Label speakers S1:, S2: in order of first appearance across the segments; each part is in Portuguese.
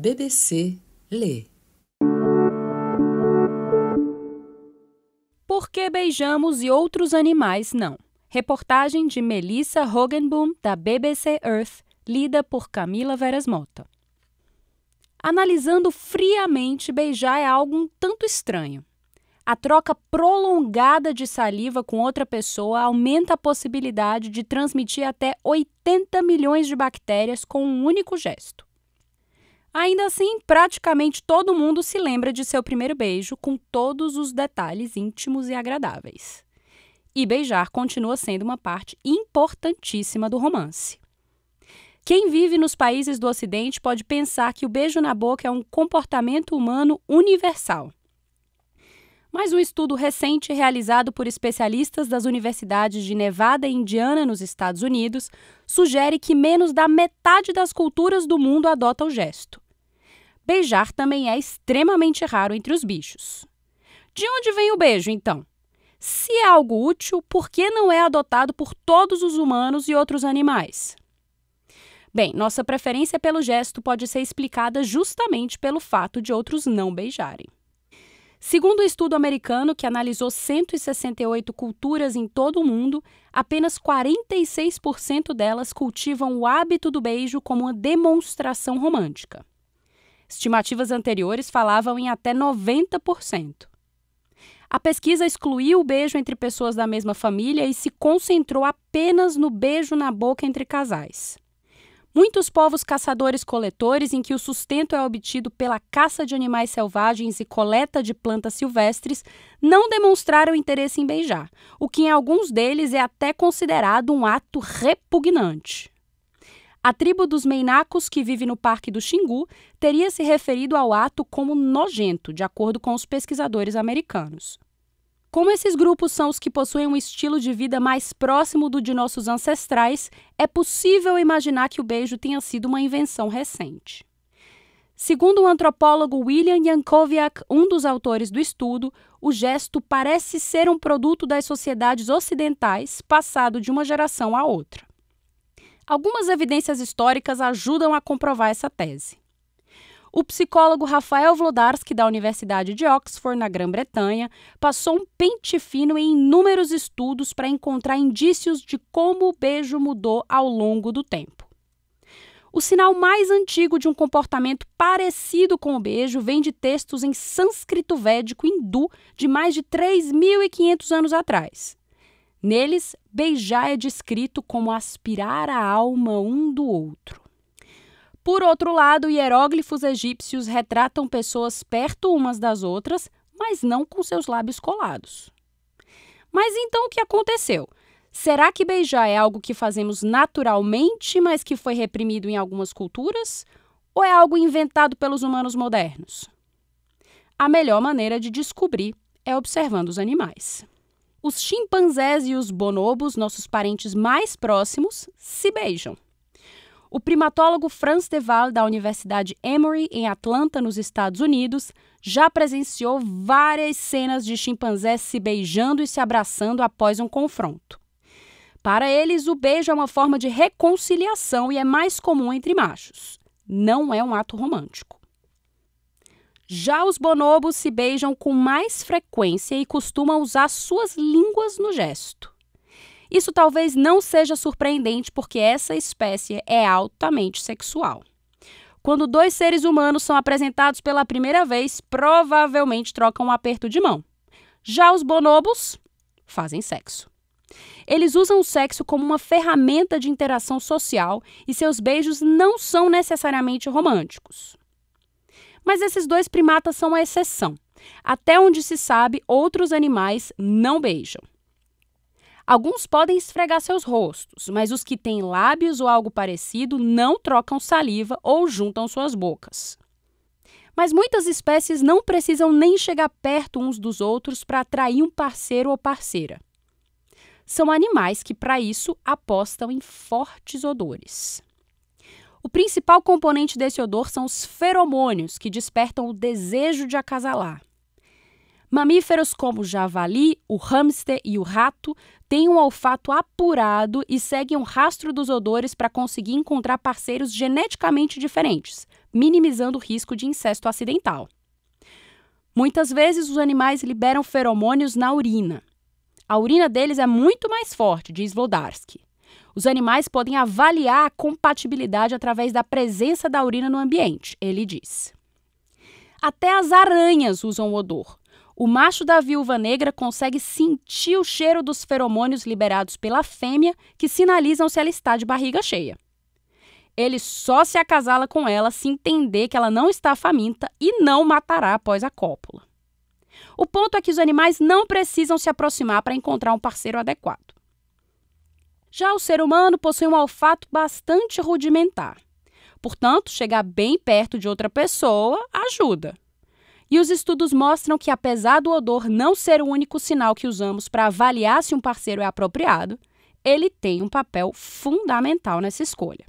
S1: BBC Lê. Por que beijamos e outros animais não? Reportagem de Melissa Hogenboom, da BBC Earth, lida por Camila Veras Mota. Analisando friamente, beijar é algo um tanto estranho. A troca prolongada de saliva com outra pessoa aumenta a possibilidade de transmitir até 80 milhões de bactérias com um único gesto. Ainda assim, praticamente todo mundo se lembra de seu primeiro beijo com todos os detalhes íntimos e agradáveis. E beijar continua sendo uma parte importantíssima do romance. Quem vive nos países do Ocidente pode pensar que o beijo na boca é um comportamento humano universal. Mas um estudo recente realizado por especialistas das universidades de Nevada e Indiana, nos Estados Unidos, sugere que menos da metade das culturas do mundo adota o gesto beijar também é extremamente raro entre os bichos. De onde vem o beijo, então? Se é algo útil, por que não é adotado por todos os humanos e outros animais? Bem, nossa preferência pelo gesto pode ser explicada justamente pelo fato de outros não beijarem. Segundo um estudo americano que analisou 168 culturas em todo o mundo, apenas 46% delas cultivam o hábito do beijo como uma demonstração romântica. Estimativas anteriores falavam em até 90%. A pesquisa excluiu o beijo entre pessoas da mesma família e se concentrou apenas no beijo na boca entre casais. Muitos povos caçadores-coletores, em que o sustento é obtido pela caça de animais selvagens e coleta de plantas silvestres, não demonstraram interesse em beijar, o que em alguns deles é até considerado um ato repugnante. A tribo dos Meinacos, que vive no Parque do Xingu, teria se referido ao ato como nojento, de acordo com os pesquisadores americanos. Como esses grupos são os que possuem um estilo de vida mais próximo do de nossos ancestrais, é possível imaginar que o beijo tenha sido uma invenção recente. Segundo o antropólogo William Yankoviak, um dos autores do estudo, o gesto parece ser um produto das sociedades ocidentais, passado de uma geração a outra. Algumas evidências históricas ajudam a comprovar essa tese. O psicólogo Rafael Vlodarski, da Universidade de Oxford, na Grã-Bretanha, passou um pente fino em inúmeros estudos para encontrar indícios de como o beijo mudou ao longo do tempo. O sinal mais antigo de um comportamento parecido com o beijo vem de textos em sânscrito védico hindu de mais de 3.500 anos atrás. Neles, beijar é descrito como aspirar a alma um do outro. Por outro lado, hieróglifos egípcios retratam pessoas perto umas das outras, mas não com seus lábios colados. Mas então o que aconteceu? Será que beijar é algo que fazemos naturalmente, mas que foi reprimido em algumas culturas? Ou é algo inventado pelos humanos modernos? A melhor maneira de descobrir é observando os animais. Os chimpanzés e os bonobos, nossos parentes mais próximos, se beijam. O primatólogo Franz Deval, da Universidade Emory, em Atlanta, nos Estados Unidos, já presenciou várias cenas de chimpanzés se beijando e se abraçando após um confronto. Para eles, o beijo é uma forma de reconciliação e é mais comum entre machos. Não é um ato romântico. Já os bonobos se beijam com mais frequência e costumam usar suas línguas no gesto. Isso talvez não seja surpreendente porque essa espécie é altamente sexual. Quando dois seres humanos são apresentados pela primeira vez, provavelmente trocam um aperto de mão. Já os bonobos fazem sexo. Eles usam o sexo como uma ferramenta de interação social e seus beijos não são necessariamente românticos. Mas esses dois primatas são a exceção. Até onde se sabe, outros animais não beijam. Alguns podem esfregar seus rostos, mas os que têm lábios ou algo parecido não trocam saliva ou juntam suas bocas. Mas muitas espécies não precisam nem chegar perto uns dos outros para atrair um parceiro ou parceira. São animais que, para isso, apostam em fortes odores. O principal componente desse odor são os feromônios, que despertam o desejo de acasalar. Mamíferos como o javali, o hamster e o rato têm um olfato apurado e seguem um rastro dos odores para conseguir encontrar parceiros geneticamente diferentes, minimizando o risco de incesto acidental. Muitas vezes os animais liberam feromônios na urina. A urina deles é muito mais forte, diz Vodarsky. Os animais podem avaliar a compatibilidade através da presença da urina no ambiente, ele diz. Até as aranhas usam o odor. O macho da viúva negra consegue sentir o cheiro dos feromônios liberados pela fêmea, que sinalizam se ela está de barriga cheia. Ele só se acasala com ela se entender que ela não está faminta e não matará após a cópula. O ponto é que os animais não precisam se aproximar para encontrar um parceiro adequado. Já o ser humano possui um olfato bastante rudimentar. Portanto, chegar bem perto de outra pessoa ajuda. E os estudos mostram que, apesar do odor não ser o único sinal que usamos para avaliar se um parceiro é apropriado, ele tem um papel fundamental nessa escolha.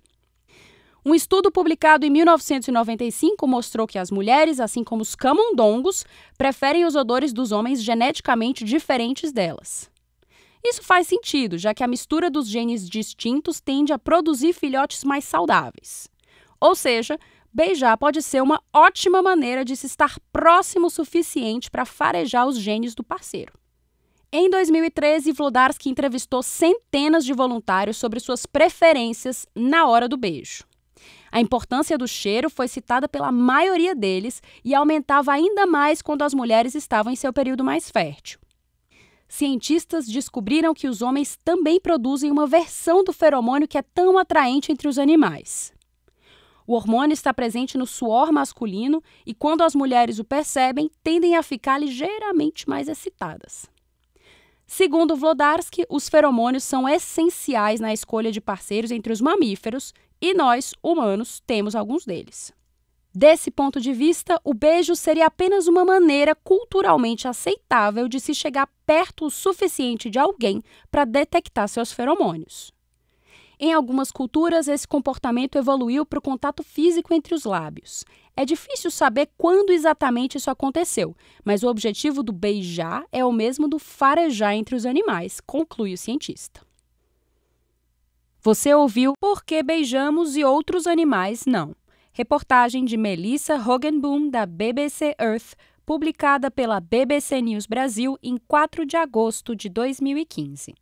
S1: Um estudo publicado em 1995 mostrou que as mulheres, assim como os camundongos, preferem os odores dos homens geneticamente diferentes delas. Isso faz sentido, já que a mistura dos genes distintos tende a produzir filhotes mais saudáveis. Ou seja, beijar pode ser uma ótima maneira de se estar próximo o suficiente para farejar os genes do parceiro. Em 2013, Vlodarski entrevistou centenas de voluntários sobre suas preferências na hora do beijo. A importância do cheiro foi citada pela maioria deles e aumentava ainda mais quando as mulheres estavam em seu período mais fértil cientistas descobriram que os homens também produzem uma versão do feromônio que é tão atraente entre os animais. O hormônio está presente no suor masculino e, quando as mulheres o percebem, tendem a ficar ligeiramente mais excitadas. Segundo Vlodarsky, os feromônios são essenciais na escolha de parceiros entre os mamíferos e nós, humanos, temos alguns deles. Desse ponto de vista, o beijo seria apenas uma maneira culturalmente aceitável de se chegar perto o suficiente de alguém para detectar seus feromônios. Em algumas culturas, esse comportamento evoluiu para o contato físico entre os lábios. É difícil saber quando exatamente isso aconteceu, mas o objetivo do beijar é o mesmo do farejar entre os animais, conclui o cientista. Você ouviu Por que beijamos e outros animais não? Reportagem de Melissa Hogenboom, da BBC Earth, publicada pela BBC News Brasil em 4 de agosto de 2015.